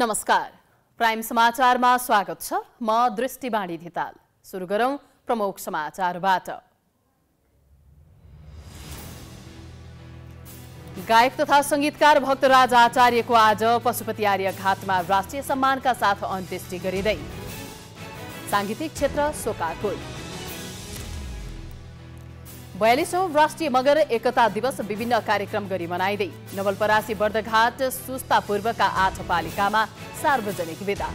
नमस्कार प्राइम समाचारमा स्वागत छ म दृष्टिवाणी धिताल सुरु गरौं प्रमुख समाचारबाट गायक तथा संगीतकार भक्तराज आचार्यको आज पशुपति आर्य घाटमा राष्ट्रिय सम्मानका साथ अन्त्येष्टि गरिँदै साङ्गीतिक क्षेत्र शोकाकुल बयालिसौँ राष्ट्रिय मगर एकता दिवस विभिन्न कार्यक्रम गरी मनाइँदै नवलपरासी बर्दघाट पूर्वका आठ पालिकामा सार्वजनिक विदा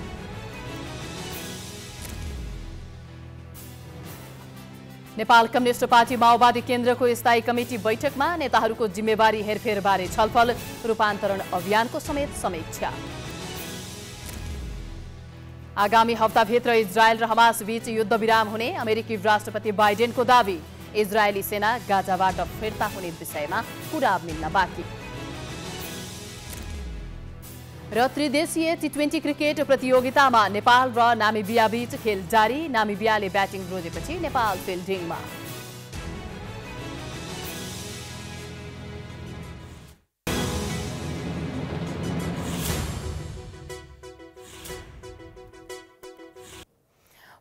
नेपाल कम्युनिष्ट पार्टी माओवादी केन्द्रको स्थायी कमिटी बैठकमा नेताहरूको जिम्मेवारी हेरफेरबारे छलफल रूपान्तरण अभियानको समेत समीक्षा आगामी हप्ताभित्र इजरायल र हमास बीच युद्धविराम हुने अमेरिकी राष्ट्रपति बाइडेनको दावी इजरायली सेना गाजाबाट फिर्ता हुने विषयमा कुरा मिल्न बाँकी र त्रिदेशीय टी ट्वेन्टी क्रिकेट प्रतियोगितामा नेपाल र बीच खेल जारी नामिबियाले ब्याटिङ रोजेपछि नेपाल फिल्डिङमा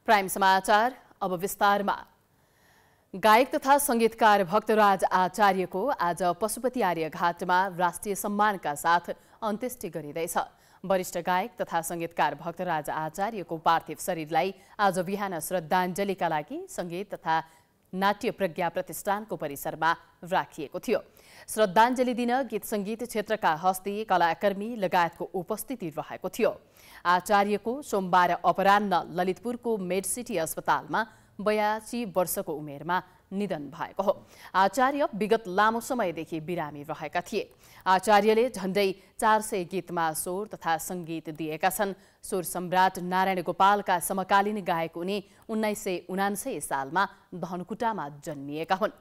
प्राइम समाचार अब विस्तारमा गायक तथा संगीतकार भक्तराज आचार्यको आज पशुपति आर्य घाटमा राष्ट्रिय सम्मानका साथ अन्त्येष्टि गरिँदैछ वरिष्ठ गायक तथा संगीतकार भक्तराज आचार्यको पार्थिव शरीरलाई आज बिहान श्रद्धाञ्जलीका लागि संगीत तथा नाट्य प्रज्ञा प्रतिष्ठानको परिसरमा राखिएको थियो श्रद्धाञ्जली दिन गीत सङ्गीत क्षेत्रका हस्ती कलाकर्मी लगायतको उपस्थिति रहेको थियो आचार्यको सोमबार अपरान्न ललितपुरको मेड सिटी अस्पतालमा बयासी वर्षको उमेरमा निधन भएको हो आचार्य विगत लामो समयदेखि बिरामी रहेका थिए आचार्यले झन्डै चार सय गीतमा स्वर तथा सङ्गीत दिएका छन् स्वर सम्राट नारायण गोपालका समकालीन गायक उनी उन्नाइस सय उनान्सय सालमा धनकुटामा जन्मिएका हुन्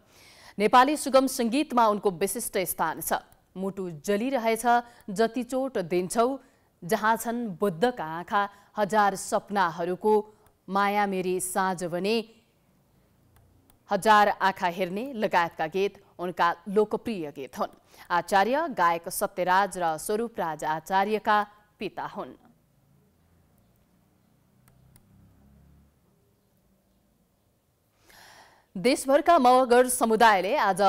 नेपाली सुगम सङ्गीतमा उनको विशिष्ट स्थान छ मुटु जलिरहेछ जतिचोट दिन्छौ जहाँ छन् बुद्धका आँखा हजार सपनाहरूको माया मेरी साँझ भने हजार आँखा हेर्ने लगायतका गीत उनका लोकप्रिय गीत हुन् आचार्य गायक सत्यराज र स्वरूपराज आचार्यका पिता हुन् देशभरका मगर समुदायले आज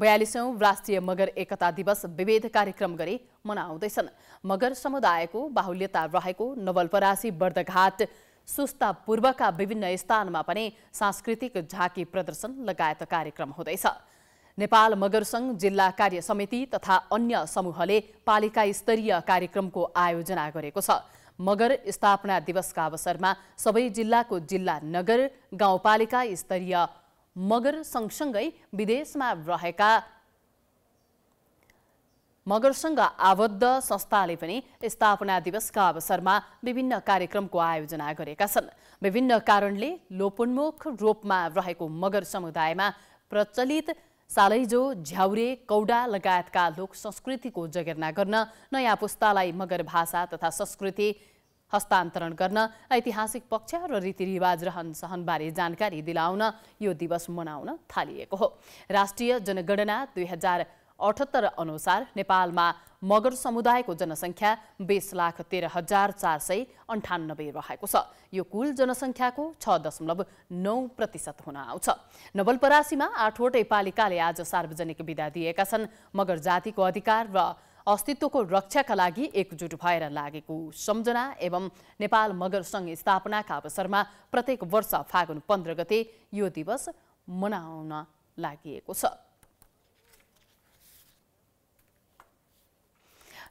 बयालिसौँ राष्ट्रिय मगर एकता दिवस विविध कार्यक्रम गरी मनाउँदैछन् मगर समुदायको बाहुल्यता रहेको नवलपरासी बर्दघाट सुस्ता पूर्वका विभिन्न स्थानमा पनि सांस्कृतिक झाँकी प्रदर्शन लगायत कार्यक्रम हुँदैछ नेपाल मगर संघ जिल्ला कार्य समिति तथा अन्य समूहले पालिका स्तरीय कार्यक्रमको आयोजना गरेको छ मगर स्थापना दिवसका अवसरमा सबै जिल्लाको जिल्ला नगर गाउँपालिका स्तरीय मगर सँगसँगै विदेशमा रहेका मगरसँग आबद्ध संस्थाले पनि स्थापना दिवसका अवसरमा विभिन्न कार्यक्रमको आयोजना गरेका छन् विभिन्न कारणले लोपोन्मुख रूपमा रहेको मगर समुदायमा प्रचलित सालैजो झ्याउरे कौडा लगायतका लोक संस्कृतिको जगेर्ना गर्न नयाँ पुस्तालाई मगर भाषा तथा संस्कृति हस्तान्तरण गर्न ऐतिहासिक पक्ष र रीतिरिवाज रहन सहनबारे जानकारी दिलाउन यो दिवस मनाउन थालिएको हो राष्ट्रिय जनगणना दुई हजार अठहत्तर अनुसार नेपालमा मगर समुदायको जनसङ्ख्या बिस लाख तेह्र हजार चार सय अन्ठानब्बे रहेको छ यो कुल जनसङ्ख्याको छ दशमलव नौ प्रतिशत हुन आउँछ नवलपरासीमा आठवटै पालिकाले आज सार्वजनिक विदा दिएका छन् मगर जातिको अधिकार र अस्तित्वको रक्षाका लागि एकजुट भएर लागेको सम्झना एवं नेपाल मगर सङ्घ स्थापनाका अवसरमा प्रत्येक वर्ष फागुन पन्ध्र गते यो दिवस मनाउन लागि छ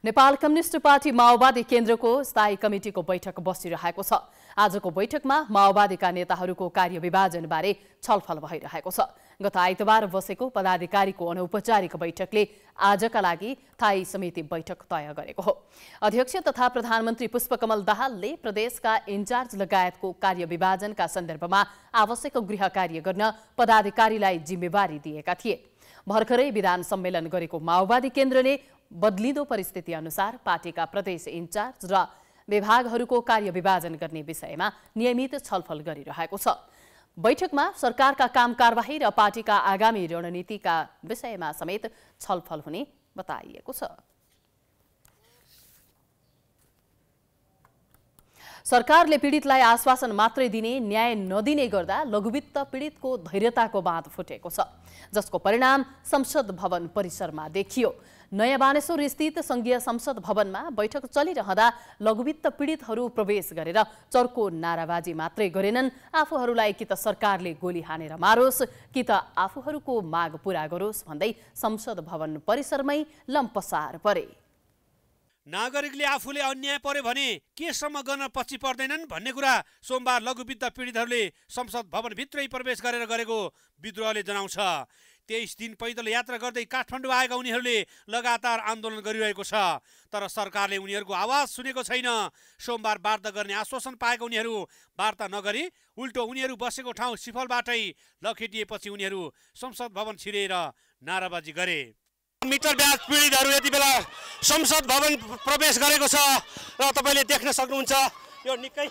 नेपाल कम्युनिष्ट पार्टी माओवादी केन्द्रको स्थायी कमिटिको बैठक बसिरहेको छ आजको बैठकमा माओवादीका नेताहरूको विभाजनबारे छलफल भइरहेको छ गत आइतबार बसेको पदाधिकारीको अनौपचारिक बैठकले आजका लागि स्थायी समिति बैठक तय गरेको हो अध्यक्ष तथा प्रधानमन्त्री पुष्पकमल दाहालले प्रदेशका इन्चार्ज लगायतको कार्य विभाजनका सन्दर्भमा आवश्यक गृह कार्य गर्न पदाधिकारीलाई जिम्मेवारी दिएका थिए भर्खरै विधान सम्मेलन गरेको माओवादी केन्द्रले बदलिँदो परिस्थिति अनुसार पार्टीका प्रदेश इन्चार्ज र विभागहरूको कार्य विभाजन गर्ने विषयमा नियमित छलफल गरिरहेको छ बैठकमा सरकारका काम कारवाही र पार्टीका आगामी रणनीतिका विषयमा समेत छलफल हुने बताइएको छ सरकारले पीडितलाई आश्वासन मात्रै दिने न्याय नदिने गर्दा लघुवित्त पीडितको धैर्यताको बाँध फुटेको छ जसको परिणाम संसद भवन परिसरमा देखियो नयाँ बानेश्वर स्थित संघीय संसद भवनमा बैठक चलिरहँदा लघुवित्त पीडितहरू प्रवेश गरेर चर्को नाराबाजी मात्रै गरेनन् आफूहरूलाई कि त सरकारले गोली हानेर मारोस् कि त आफूहरूको माग पूरा गरोस् भन्दै संसद भवन परिसरमै लम्पसार परे नागरिकले आफूले अन्याय पर्यो भने केसम्म गर्न पछि पर्दैनन् भन्ने कुरा सोमबार लघुवित्त पीडितहरूले संसद भवनभित्रै प्रवेश गरेर गरेको विद्रोहले जनाउँछ तेइस दिन पैदल यात्रा गर्दै काठमाडौँ आएका उनीहरूले लगातार आन्दोलन गरिरहेको छ तर सरकारले उनीहरूको आवाज सुनेको छैन सोमबार वार्ता गर्ने आश्वासन पाएका उनीहरू वार्ता नगरी उल्टो उनीहरू बसेको ठाउँ सिफलबाटै लखेटिएपछि उनीहरू संसद भवन छिरेर नाराबाजी गरे मिटर ब्याज पीडितहरू यति बेला संसद भवन प्रवेश गरेको छ र तपाईँले देख्न सक्नुहुन्छ यो निकै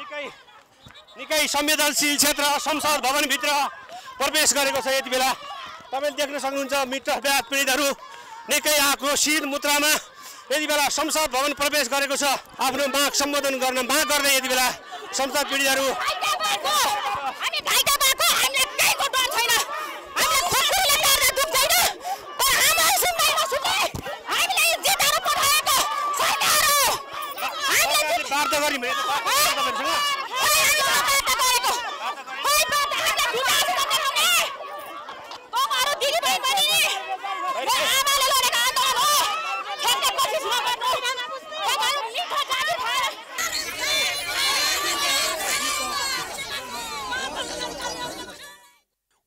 निकै निकै संवेदनशील क्षेत्र संसद भवनभित्र प्रवेश गरेको छ यति बेला तपाईँले देख्न सक्नुहुन्छ मित्र व्याध पीडितहरू निकै शिर मुद्रामा यति बेला संसद भवन प्रवेश गरेको छ आफ्नो माग सम्बोधन गर्न माग गर्ने यति बेला संसद पीडितहरू वार्ता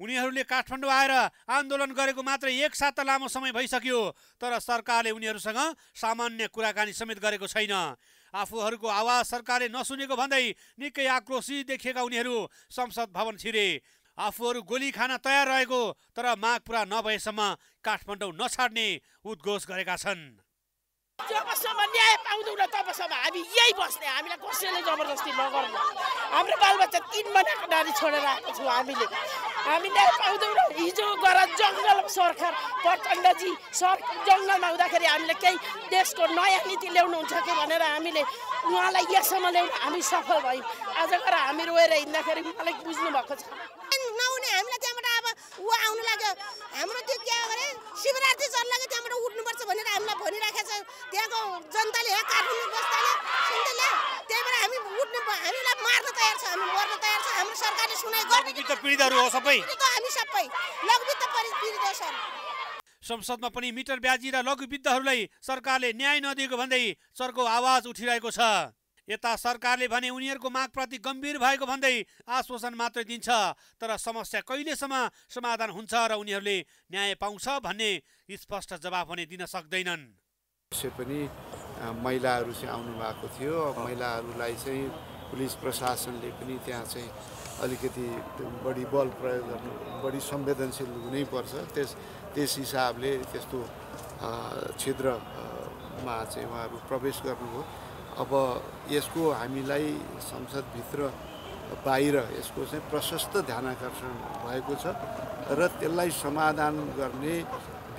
उनीहरूले काठमाडौँ आएर आन्दोलन गरेको मात्र एक साथ लामो समय भइसक्यो तर सरकारले उनीहरूसँग सामान्य कुराकानी समेत गरेको छैन आफूहरूको आवाज सरकारले नसुनेको भन्दै निकै आक्रोशी देखिएका उनीहरू संसद भवन छिरे आफूहरू गोली खान तयार रहेको तर माग पुरा नभएसम्म काठमाडौँ नछाड्ने उद्घोष गरेका छन् जबसम्म न्याय पाउँदैन तबसम्म हामी यही बस्ने हामीलाई कसैले जबरजस्ती नगर्नु हाम्रो बालबच्चा तिन महिनाको नानी छोडेर आएको छौँ हामीले हामी न्याय पाउँदैनौँ हिजो गएर जङ्गल सरकार प्रचण्डजी सर जङ्गलमा हुँदाखेरि हामीले केही देशको नयाँ नीति ल्याउनुहुन्छ कि भनेर हामीले उहाँलाई यहाँसम्म ल्याउनु हामी सफल भयौँ आज गएर हामी रोएर हिँड्दाखेरि मलाई बुझ्नु भएको छ ऊ आउनु लाग्यो हाम्रो त्यो के अरे भने शिवरात्री चल्ला लाग्यो त्यहाँबाट उठ्नुपर्छ भनेर हामीलाई भनिराखेको छ त्यहाँको जनताले यहाँ काठमाडौँ बस्दाले सुन्दैन त्यही भएर हामी उठ्नु हामीलाई मार्न तयार छ हामी मर्न तयार छ हाम्रो सरकारले सुनाइ गर्ने पीडितहरू हो सबै हामी सबै लघुवित्त पीडित हो सर संसदमा पनि मिटर ब्याजी र लघुविद्धहरूलाई सरकारले न्याय नदिएको भन्दै सरको आवाज उठिरहेको छ यता सरकारले भने उनीहरूको मागप्रति गम्भीर भएको भन्दै आश्वासन मात्रै दिन्छ तर समस्या कहिलेसम्म समाधान हुन्छ र उनीहरूले न्याय पाउँछ भन्ने स्पष्ट जवाब भने दिन सक्दैनन् पनि महिलाहरू चाहिँ आउनु भएको थियो महिलाहरूलाई चाहिँ पुलिस प्रशासनले पनि त्यहाँ चाहिँ अलिकति बढी बल प्रयोग गर्नु बढी संवेदनशील हुनैपर्छ त्यस त्यस हिसाबले त्यस्तो क्षेत्रमा चाहिँ उहाँहरू प्रवेश गर्नुभयो अब यसको हामीलाई संसदभित्र बाहिर यसको चाहिँ प्रशस्त ध्यानकर्षण भएको छ र त्यसलाई समाधान गर्ने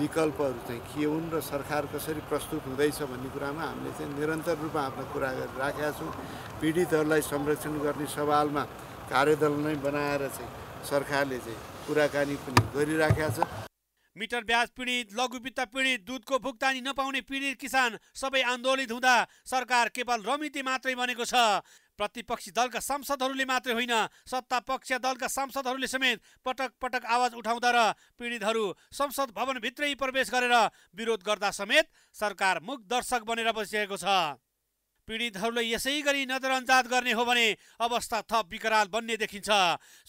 विकल्पहरू चाहिँ के हुन् र सरकार कसरी प्रस्तुत हुँदैछ भन्ने कुरामा हामीले चाहिँ निरन्तर रूपमा आफ्नो कुरा गरिराखेका छौँ पीडितहरूलाई संरक्षण गर्ने सवालमा कार्यदल नै बनाएर चाहिँ सरकारले चाहिँ कुराकानी पनि गरिराखेका छ मिटर ब्याज पीडित लघुवित्त पीडित दुधको भुक्तानी नपाउने पीडित किसान सबै आन्दोलित हुँदा सरकार केवल रमिति मात्रै बनेको छ प्रतिपक्षी दलका सांसदहरूले मात्रै होइन सत्ता पक्ष दलका सांसदहरूले समेत पटक पटक आवाज उठाउँदा र पीडितहरू संसद भवनभित्रै प्रवेश गरेर विरोध गर्दा समेत सरकार मुख दर्शक बनेर बसिरहेको छ पीडितहरूलाई यसै गरी नजरअन्दाज गर्ने हो भने अवस्था थप विकराल बन्ने देखिन्छ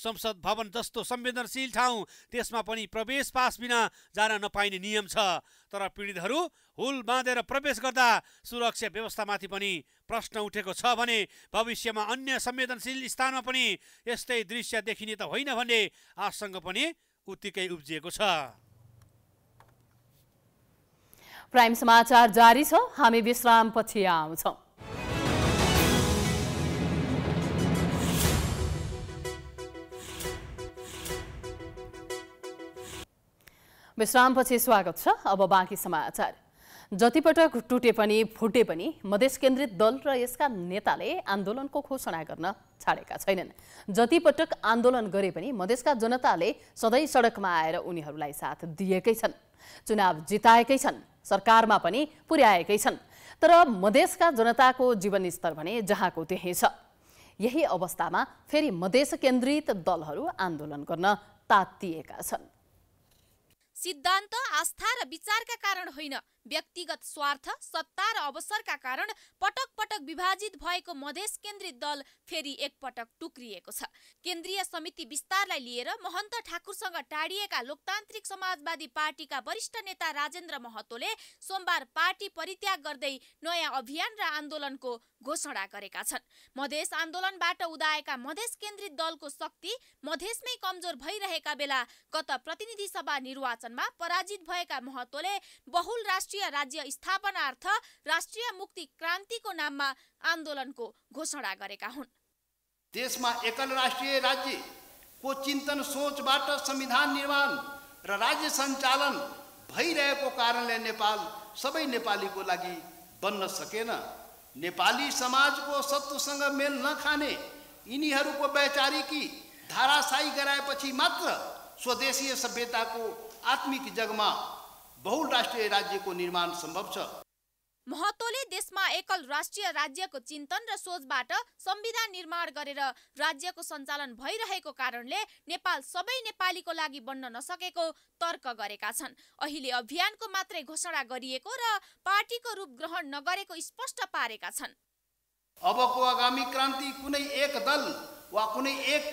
संसद भवन जस्तो संवेदनशील ठाउँ त्यसमा पनि प्रवेश पास बिना जान नपाइने नियम छ तर पीडितहरू हुल बाँधेर प्रवेश गर्दा सुरक्षा व्यवस्थामाथि पनि प्रश्न उठेको छ भने भविष्यमा अन्य संवेदनशील स्थानमा पनि यस्तै दृश्य देखिने त होइन भन्ने आशंका पनि उत्तिकै उब्जिएको छ प्राइम समाचार जारी छ हामी विश्रामपछि आउँछौँ विश्रामपछि स्वागत छ अब बाँकी समाचार जतिपटक टुटे पनि फुटे पनि मधेस केन्द्रित दल र यसका नेताले आन्दोलनको घोषणा गर्न छाडेका छैनन् जतिपटक आन्दोलन गरे पनि मधेसका जनताले सधैँ सडकमा आएर उनीहरूलाई साथ दिएकै छन् चुनाव जिताएकै छन् सरकारमा पनि पुर्याएकै छन् तर मधेसका जनताको जीवनस्तर भने जहाँको त्यही छ यही अवस्थामा फेरि मधेस केन्द्रित दलहरू आन्दोलन गर्न तातिएका छन् सिद्धान्त आस्था र विचारका कारण होइन व्यक्तिगत स्वार्थ सत्ता र अवसरका कारण पटक पटक विभाजित भएको मधेस केन्द्रित दल फेरि एकपटक टुक्रिएको छ केन्द्रीय समिति विस्तारलाई लिएर महन्त ठाकुरसँग टाढिएका लोकतान्त्रिक समाजवादी पार्टीका वरिष्ठ नेता राजेन्द्र महतोले सोमबार पार्टी परित्याग गर्दै नयाँ अभियान र आन्दोलनको घोषणा गरेका छन् मधेस आन्दोलनबाट उदाएका मधेस केन्द्रित दलको शक्ति मधेसमै कमजोर भइरहेका बेला गत प्रतिनिधि सभा निर्वाचनमा पराजित भएका महतोले बहुल राष्ट्रिय राष्ट्रिय राज्य स्थापनार्थ राष्ट्रिय मुक्ति क्रान्तिको नाममा आन्दोलनको घोषणा गरेका हुन् देशमा एकल राष्ट्रिय राज्यको चिन्तन सोचबाट संविधान निर्माण र राज्य सञ्चालन भइरहेको कारणले नेपाल सबै नेपालीको लागि बन्न सकेन नेपाली समाजको सत्वसँग मेल नखाने यिनीहरूको वैचारिकी धाराशाही गराएपछि मात्र स्वदेशीय सभ्यताको आत्मिक जगमा बहुराष्ट्रिय राज्यको निर्माण सम्भव छ महतोले देशमा एकल राष्ट्रिय राज्यको चिन्तन र सोचबाट संविधान निर्माण गरेर राज्यको सञ्चालन भइरहेको कारणले नेपाल सबै नेपालीको लागि बन्न नसकेको तर्क गरेका छन् अहिले अभियानको मात्रै घोषणा गरिएको र पार्टीको रूप ग्रहण नगरेको स्पष्ट पारेका छन् अबको आगामी क्रान्ति कुनै एक दल वा कुनै एक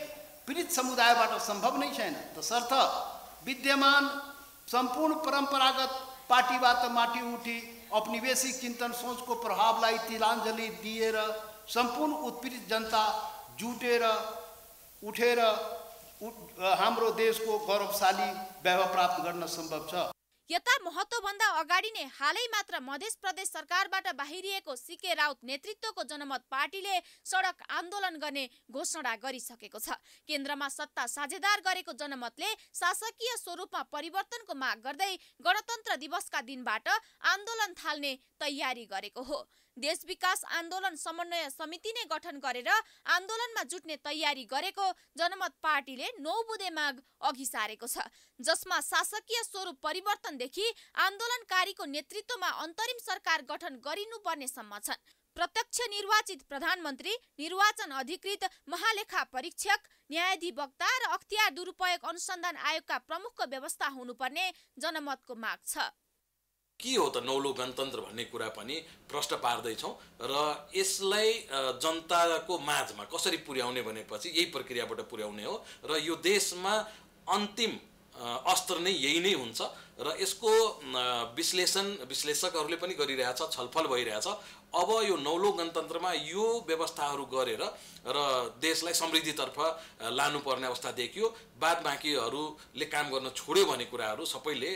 पीडित समुदायबाट सम्भव नै छैन तसर्थ विद्यमान सम्पूर्ण परम्परागत पार्टीबाट माटी उठी औपनिवेशिक चिन्तन सोचको प्रभावलाई तिलाञ्जली दिएर सम्पूर्ण उत्पीडित जनता जुटेर उठेर हाम्रो देशको गौरवशाली व्यवहार प्राप्त गर्न सम्भव छ यता महत्त्वभन्दा अगाडि नै हालै मात्र मध्य प्रदेश सरकारबाट बाहिरिएको सिके राउत नेतृत्वको जनमत पार्टीले सडक आन्दोलन गर्ने घोषणा गरिसकेको छ केन्द्रमा सत्ता साझेदार गरेको जनमतले शासकीय स्वरूपमा परिवर्तनको माग गर्दै गणतन्त्र दिवसका दिनबाट आन्दोलन थाल्ने तयारी गरेको हो देश विकास आन्दोलन समन्वय समिति नै गठन गरेर आन्दोलनमा जुट्ने तयारी गरेको जनमत पार्टीले नौ बुधे माग अघि सारेको छ जसमा शासकीय स्वरूप परिवर्तनदेखि आन्दोलनकारीको नेतृत्वमा अन्तरिम सरकार गठन सम्म छन् प्रत्यक्ष निर्वाचित प्रधानमन्त्री निर्वाचन अधिकृत महालेखा परीक्षक न्यायाधिवक्ता र अख्तियार दुरुपयोग अनुसन्धान आयोगका प्रमुखको व्यवस्था हुनुपर्ने जनमतको माग छ के हो त नौलो गणतन्त्र भन्ने कुरा पनि प्रश्न पार्दैछौँ र यसलाई जनताको माझमा कसरी पुर्याउने भनेपछि यही प्रक्रियाबाट पुर्याउने हो र यो देशमा अन्तिम अस्त्र नै यही नै हुन्छ र यसको विश्लेषण विश्लेषकहरूले पनि गरिरहेछ छलफल भइरहेछ अब यो नौलो गणतन्त्रमा यो व्यवस्थाहरू गरेर र देशलाई समृद्धितर्फ लानुपर्ने अवस्था देखियो बाद बाँकीहरूले काम गर्न छोड्यो भन्ने कुराहरू सबैले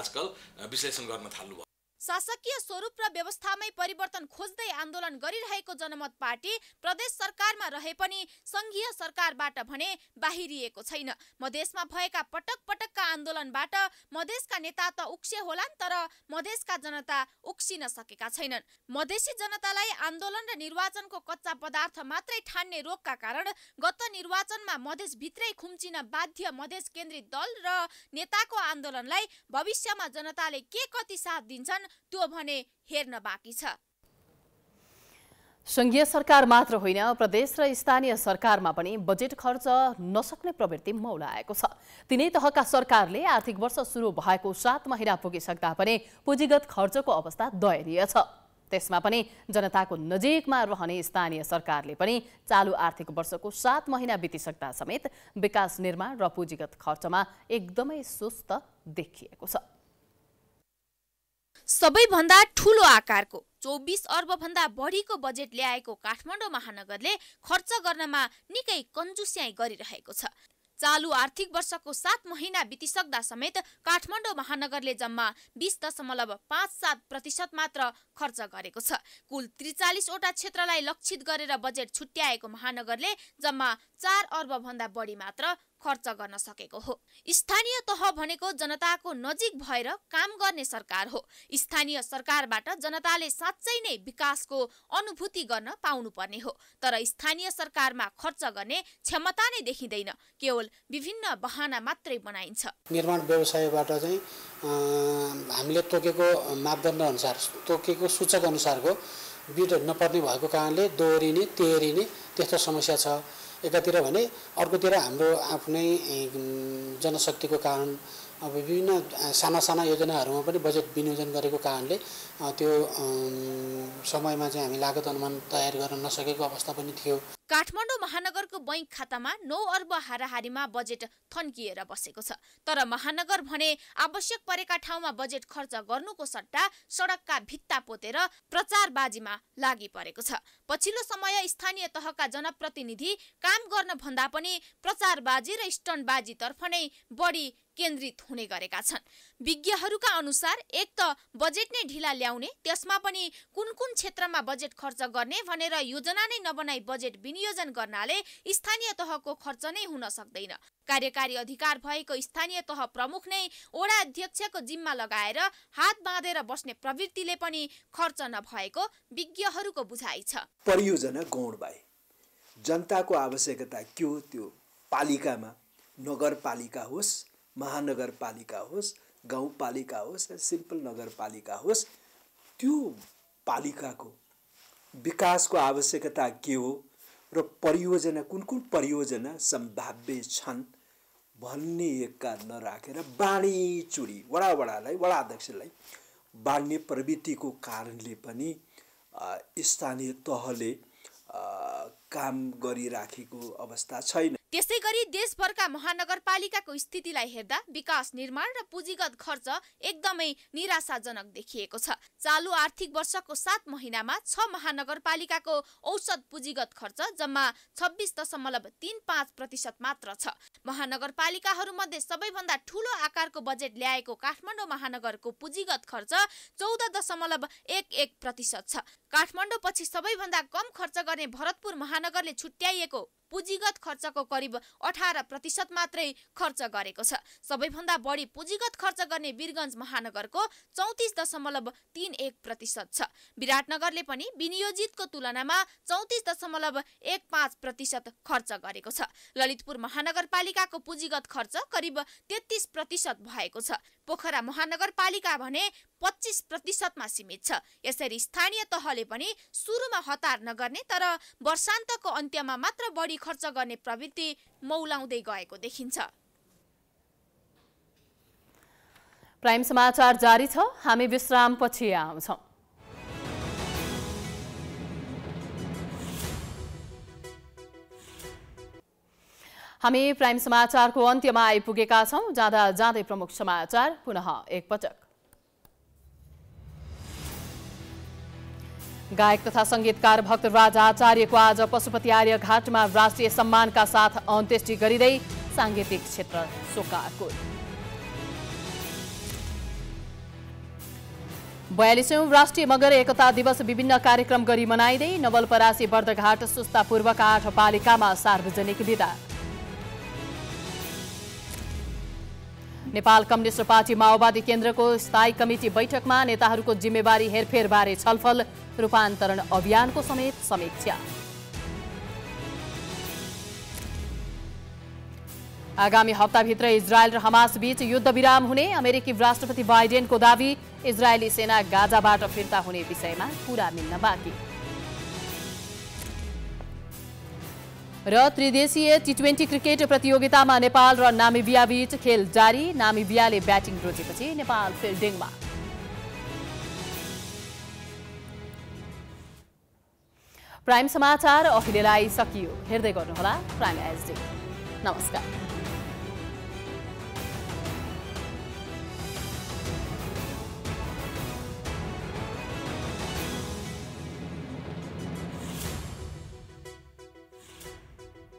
आजकल विश्लेषण गर्न थाल्नुभयो शासकीय स्वरूप र व्यवस्थामै परिवर्तन खोज्दै आन्दोलन गरिरहेको जनमत पार्टी प्रदेश सरकारमा रहे पनि संघीय सरकारबाट भने बाहिरिएको छैन मधेसमा भएका पटक पटकका आन्दोलनबाट मधेसका नेता त उक्से होलान् तर मधेसका जनता उक्सिन सकेका छैनन् मधेसी जनतालाई आन्दोलन र निर्वाचनको कच्चा पदार्थ मात्रै ठान्ने रोगका कारण गत निर्वाचनमा मधेसभित्रै खुम्चिन बाध्य मधेस केन्द्रित दल र नेताको आन्दोलनलाई भविष्यमा जनताले के कति साथ दिन्छन् त्यो भने हेर्न बाँकी छ सङ्घीय सरकार मात्र होइन प्रदेश र स्थानीय सरकारमा पनि बजेट खर्च नसक्ने प्रवृत्ति मौलाएको छ तिनै तहका सरकारले आर्थिक वर्ष सुरु भएको सात महिना पुगिसक्दा पनि पुँजीगत खर्चको अवस्था दयनीय छ त्यसमा पनि जनताको नजिकमा रहने स्थानीय सरकारले पनि चालु आर्थिक वर्षको सात महिना बितिसक्दा समेत विकास निर्माण र पुँजीगत खर्चमा एकदमै सुस्त देखिएको छ सबैभन्दा ठुलो आकारको चौबिस अर्बभन्दा बढीको बजेट ल्याएको काठमाडौँ महानगरले खर्च गर्नमा निकै कन्जुस्याई गरिरहेको छ चालु आर्थिक वर्षको सात महिना बितिसक्दा समेत काठमाडौँ महानगरले जम्मा बिस दशमलव पाँच सात प्रतिशत मात्र खर्च गरेको छ कुल त्रिचालिसवटा क्षेत्रलाई लक्षित गरेर बजेट छुट्याएको महानगरले जम्मा चार अर्बभन्दा बढी मात्र खर्च गर्न सकेको हो स्थानीय तह भनेको जनताको नजिक भएर काम गर्ने सरकार हो स्थानीय सरकारबाट जनताले साँच्चै नै विकासको अनुभूति गर्न पाउनुपर्ने हो तर स्थानीय सरकारमा खर्च गर्ने क्षमता नै देखिँदैन केवल विभिन्न बहाना मात्रै बनाइन्छ निर्माण व्यवसायबाट चाहिँ हामीले तोकेको मापदण्ड अनुसार तोकेको सूचक अनुसारको बिड नपर्ने भएको कारणले दोहोरिने तेह्रिने त्यस्तो समस्या छ एकातिर भने अर्कोतिर हाम्रो आफ्नै जनशक्तिको कारण विभिन्न साना साना योजनाहरूमा पनि बजेट विनियोजन गरेको कारणले त्यो समयमा चाहिँ हामी लागत अनुमान तयार गर्न नसकेको अवस्था पनि थियो काठमाडौँ महानगरको बैङ्क खातामा नौ अर्ब हाराहारीमा बजेट थन्किएर बसेको छ तर महानगर भने आवश्यक परेका ठाउँमा बजेट खर्च गर्नुको सट्टा सडकका भित्ता पोतेर प्रचारबाजीमा लागि परेको छ पछिल्लो समय स्थानीय तहका जनप्रतिनिधि काम गर्न भन्दा पनि प्रचारबाजी र स्टन्टबाजीतर्फ नै बढी केन्द्रित हुने गरेका छन् विज्ञहरूका अनुसार एक त बजेट नै ढिला ल्याउने त्यसमा पनि कुन कुन क्षेत्रमा बजेट खर्च गर्ने भनेर योजना नै नबनाई बजेट विनियोजन गर्नाले स्थानीय तहको खर्च नै हुन सक्दैन कार्यकारी अधिकार भएको स्थानीय तह प्रमुख नै ओडा अध्यक्षको जिम्मा लगाएर हात बाँधेर बस्ने प्रवृत्तिले पनि खर्च नभएको विज्ञहरूको बुझाइ छ परियोजना गौणबाई जनताको आवश्यकता के हो त्यो पालिकामा नगरपालिका होस् महानगरपालिका होस् गाउँपालिका होस् या सिम्पल नगरपालिका होस् त्यो पालिकाको विकासको आवश्यकता के हो र परियोजना कुन कुन परियोजना सम्भाव्य छन् भन्ने एकका नराखेर बाँडीचुडी वडावडालाई वडा अध्यक्षलाई बाँड्ने प्रवृत्तिको कारणले पनि स्थानीय तहले काम गरिराखेको अवस्था छैन त्यसै गरी देशभरका महानगरपालिकाको स्थितिलाई हेर्दा विकास निर्माण र पुँजीगत खर्च एकदमै निराशाजनक देखिएको छ चालु आर्थिक वर्षको सात महिनामा छ महानगरपालिकाको औसत पुँजीगत खर्च जम्मा छब्बिस दशमलव तिन पाँच प्रतिशत मात्र छ महानगरपालिकाहरूमध्ये सबैभन्दा ठुलो आकारको बजेट ल्याएको काठमाडौँ महानगरको पुँजीगत खर्च चौध दशमलव एक एक प्रतिशत छ काठमाडौँ पछि सबैभन्दा कम खर्च गर्ने भरतपुर महानगरले छुट्याइएको पुँजीगत खर्चको करिब अठार प्रतिशत मात्रै खर्च गरेको छ सबैभन्दा बढी पुँजीगत खर्च गर्ने वीरगञ्ज महानगरको चौतिस दशमलव तिन एक प्रतिशत छ विराटनगरले पनि विनियोजितको तुलनामा चौतिस दशमलव एक पाँच प्रतिशत खर्च गरेको छ ललितपुर महानगरपालिका पालिकाको पुँजीगत खर्च करिब तेत्तिस प्रतिशत भएको छ पोखरा महानगरपालिका भने पच्चिस प्रतिशतमा सीमित छ यसरी स्थानीय तहले पनि सुरुमा हतार नगर्ने तर वर्षान्तको अन्त्यमा मात्र बढी खर्च गर्ने प्रवृत्ति मौलाउँदै गएको देखिन्छ प्राइम समाचार जारी छ हामी विश्रामपछि आउँछौँ हामी प्राइम समाचारको अन्त्यमा आइपुगेका छौँ जाँदा जाँदै प्रमुख समाचार पुनः एकपटक गायक तथा सङ्गीतकार भक्तराज आचार्यको आज पशुपति आर्य घाटमा राष्ट्रिय सम्मानका साथ अन्त्येष्टि गरिँदै साङ्गीतिक क्षेत्र शोकाकुल बयालिसौँ राष्ट्रिय मगर एकता दिवस विभिन्न कार्यक्रम गरी मनाइँदै नवलपरासी बर्दघाट सुस्तापूर्वका आठ पालिकामा सार्वजनिक विदा नेपाल कम्युनिष्ट पार्टी माओवादी केन्द्रको स्थायी कमिटी बैठकमा नेताहरूको जिम्मेवारी हेरफेरबारे छलफल रूपान्तरण अभियानको समेत समीक्षा आगामी हप्ताभित्र इजरायल र हमास बीच युद्ध विराम हुने अमेरिकी राष्ट्रपति बाइडेनको दावी इजरायली सेना गाजाबाट फिर्ता हुने विषयमा कुरा मिल्न बाँकी र त्रिदेशीय टी ट्वेन्टी क्रिकेट प्रतियोगितामा नेपाल र नामिबिया बीच खेल जारी नामिबियाले ब्याटिङ रोजेपछि नेपाल फिल्डिङमा प्राइम समाचार अहिलेलाई सकियो हेर्दै गर्नुहोला प्राइम एसडी नमस्कार